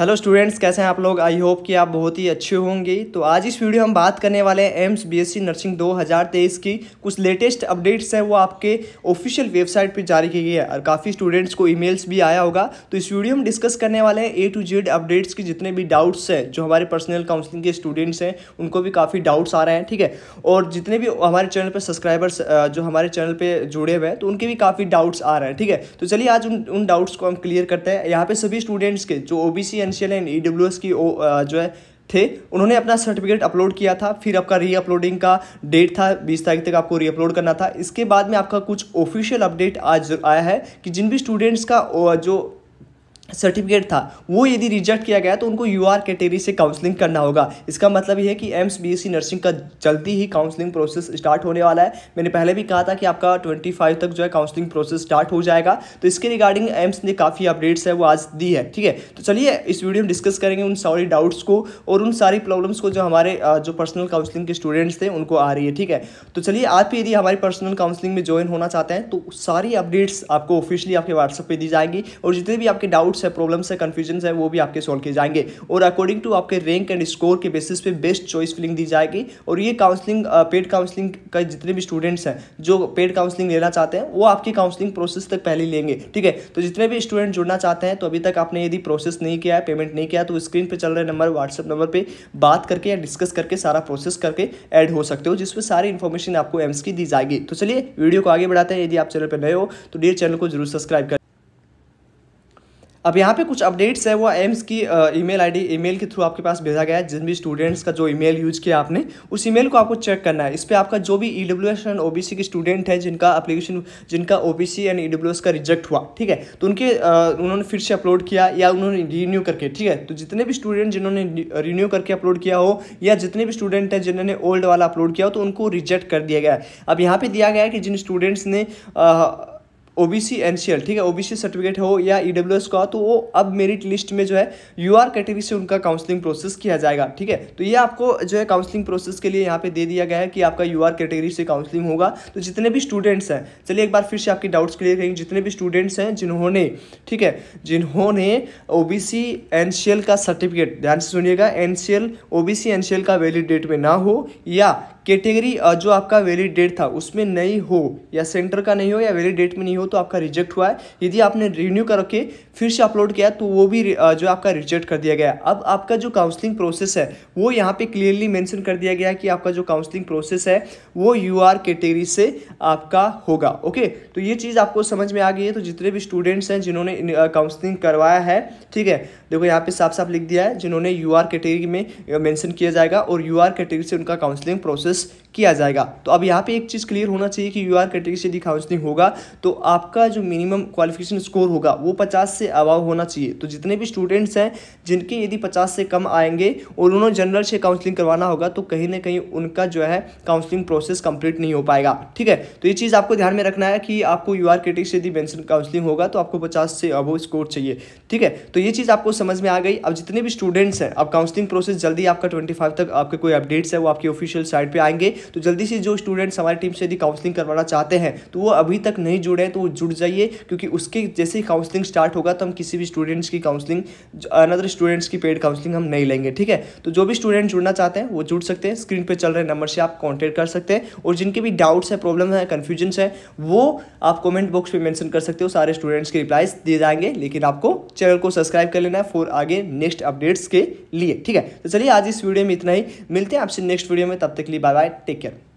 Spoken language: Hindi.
हेलो स्टूडेंट्स कैसे हैं आप लोग आई होप कि आप बहुत ही अच्छे होंगे तो आज इस वीडियो हम बात करने वाले हैं एम्स बीएससी नर्सिंग 2023 की कुछ लेटेस्ट अपडेट्स हैं वो आपके ऑफिशियल वेबसाइट पर जारी की गई है और काफ़ी स्टूडेंट्स को ईमेल्स भी आया होगा तो इस वीडियो में डिस्कस करने वाले हैं ए टू जेड अपडेट्स के जितने भी डाउट्स हैं जो हमारे पर्सनल काउंसिलिंग के स्टूडेंट्स हैं उनको भी काफ़ी डाउट्स आ रहे हैं ठीक है और जितने भी हमारे चैनल पर सब्सक्राइबर्स जो हमारे चैनल पर जुड़े हुए हैं तो उनके भी काफ़ी डाउट्स आ रहे हैं ठीक है तो चलिए आज उन डाउट्स को हम क्लियर करते हैं यहाँ पर सभी स्टूडेंट्स के जो ओ एसेंशियल एंड ई की जो है थे उन्होंने अपना सर्टिफिकेट अपलोड किया था फिर आपका री अपलोडिंग का डेट था 20 तारीख तक आपको री अपलोड करना था इसके बाद में आपका कुछ ऑफिशियल अपडेट आज आया है कि जिन भी स्टूडेंट्स का जो सर्टिफिकेट था वो यदि रिजेक्ट किया गया तो उनको यू आर कैटेगरी से काउंसलिंग करना होगा इसका मतलब यह है कि एम्स बीएससी नर्सिंग का जल्दी ही काउंसलिंग प्रोसेस स्टार्ट होने वाला है मैंने पहले भी कहा था कि आपका 25 तक जो है काउंसलिंग प्रोसेस स्टार्ट हो जाएगा तो इसके रिगार्डिंग एम्स ने काफ़ी अपडेट्स है वो आज दी है ठीक है तो चलिए इस वीडियो में डिस्कस करेंगे उन सारी डाउट्स को और उन सारी प्रॉब्लम्स को जो हमारे जो पर्सनल काउंसलिंग के स्टूडेंट्स थे उनको आ रही है ठीक है तो चलिए आप यदि हमारी पर्सनल काउंसलिंग में ज्वाइन होना चाहते हैं तो सारी अपडेट्स आपको ऑफिशियली आपके व्हाट्सअप पर दी जाएगी और जितने भी आपके डाउट्स डाउट्स है प्रॉब्लम्स है कन्फ्यूजन है वो भी आपके सॉल्व किए जाएंगे और अकॉर्डिंग टू आपके रैंक एंड स्कोर के बेसिस पे बेस्ट चॉइस फिलिंग दी जाएगी और ये काउंसलिंग पेड काउंसलिंग का जितने भी स्टूडेंट्स हैं जो पेड काउंसलिंग लेना चाहते हैं वो आपकी काउंसलिंग प्रोसेस तक पहले लेंगे ठीक है तो जितने भी स्टूडेंट जुड़ना चाहते हैं तो अभी तक आपने यदि प्रोसेस नहीं किया है पेमेंट नहीं किया तो स्क्रीन पर चल रहे नंबर व्हाट्सअप नंबर पर बात करके या डिस्कस करके सारा प्रोसेस करके ऐड हो सकते हो जिसमें सारी इन्फॉर्मेशन आपको एम्स की दी जाएगी तो चलिए वीडियो को आगे बढ़ाते हैं यदि आप चैनल पर नए हो तो डेयर चैनल को जरूर सब्सक्राइब कर अब यहाँ पे कुछ अपडेट्स है वो एम्स की ईमेल आईडी ईमेल के थ्रू आपके पास भेजा गया है जिन भी स्टूडेंट्स का जो ईमेल यूज किया आपने उस ईमेल को आपको चेक करना है इस पर आपका जो भी E W S and O B C के स्टूडेंट है जिनका अप्लीकेशन जिनका O B C and E W S का रिजेक्ट हुआ ठीक है तो उनके उन्होंने फिर से अपलोड किया या उन्होंने रीन्यू करके ठीक है तो जितने भी स्टूडेंट जिन्होंने रिन्यू करके अपलोड किया हो या जितने भी स्टूडेंट हैं जिन्होंने ओल्ड वाला अपलोड किया हो तो उनको रिजेक्ट कर दिया गया है अब यहाँ पर दिया गया है कि जिन स्टूडेंट्स ने O B C N C L ठीक है ओ बी सी सर्टिफिकेट हो या ई डब्ल्यू एस का तो वो अब मेरिट लिस्ट में जो है यू आर कैटेगरी से उनका काउंसलिंग प्रोसेस किया जाएगा ठीक है तो ये आपको जो है काउंसलिंग प्रोसेस के लिए यहाँ पे दे दिया गया है कि आपका यू आर कैटेगरी से काउंसलिंग होगा तो जितने भी स्टूडेंट्स हैं चलिए एक बार फिर से आपके डाउट्स क्लियर करेंगे जितने भी स्टूडेंट्स हैं जिन्होंने ठीक है जिन्होंने O B C N C L का सर्टिफिकेट ध्यान से सुनिएगा N C L O B C N C L का वैलिड डेट में ना हो या कैटेगरी जो आपका वैलिड डेट था उसमें नहीं हो या सेंटर का नहीं हो या वैलिड डेट में नहीं हो तो आपका रिजेक्ट हुआ है यदि आपने रिन्यू करके फिर से अपलोड किया तो वो भी जो आपका रिजेक्ट कर दिया गया अब आपका जो काउंसलिंग प्रोसेस है वो यहाँ पे क्लियरली मेंशन कर दिया गया है कि आपका जो काउंसलिंग प्रोसेस है वो यू आर कैटेगरी से आपका होगा ओके तो ये चीज़ आपको समझ में आ गई है तो जितने भी स्टूडेंट्स हैं जिन्होंने काउंसलिंग करवाया है ठीक है देखो यहाँ पे साफ साफ लिख दिया है जिन्होंने यू आर कैटेगरी में मेंशन किया जाएगा और यू आर कैटेगरी से उनका काउंसलिंग प्रोसेस किया जाएगा तो अब यहाँ पे एक चीज़ क्लियर होना चाहिए कि यू आर कैटेगरी से यदि काउंसलिंग होगा तो आप आपका जो मिनिमम क्वालिफिकेशन स्कोर होगा वो पचास से अबाव होना चाहिए तो जितने भी स्टूडेंट्स हैं जिनके यदि पचास से कम आएंगे और उन्होंने जनरल से काउंसलिंग करवाना होगा तो कहीं ना कहीं उनका जो है काउंसलिंग प्रोसेस कंप्लीट नहीं हो पाएगा ठीक है तो ये चीज़ आपको ध्यान में रखना है कि आपको यू आर कैटेगरी से यदि मेंशन काउंसलिंग होगा तो आपको पचास से अबो स्कोर चाहिए ठीक है तो ये चीज़ आपको समझ में आ गई अब जितने भी स्टूडेंट्स हैं अब काउंसलिंग प्रोसेस जल्दी आपका ट्वेंटी फाइव तक आपके कोई अपडेट्स है वो आपकी ऑफिशियल साइट पर आएंगे तो जल्दी से जो स्टूडेंट्स हमारी टीम से यदि काउंसलिंग करवाना चाहते हैं तो वो अभी तक नहीं जुड़े तो तो जुड़ जाइए क्योंकि उसके जैसे ही काउंसलिंग स्टार्ट होगा तो हम किसी भी स्टूडेंट्स की काउंसलिंग अनदर स्टूडेंट्स की पेड काउंसलिंग हम नहीं लेंगे ठीक है तो जो भी स्टूडेंट जुड़ना चाहते हैं वो जुड़ सकते हैं स्क्रीन पर चल रहे नंबर से आप कॉन्टैक्ट कर सकते हैं और जिनके भी डाउट्स हैं प्रॉब्लम है कन्फ्यूजन है वो आप कॉमेंट बॉक्स में मैंशन कर सकते हो सारे स्टूडेंट्स के रिप्लाइज दिए जाएंगे लेकिन आपको चैनल को सब्सक्राइब कर लेना है फॉर आगे नेक्स्ट अपडेट्स के लिए ठीक है तो चलिए आज इस वीडियो में इतना ही मिलते हैं आपसे नेक्स्ट वीडियो में तब तक के लिए बाय बाय टेक केयर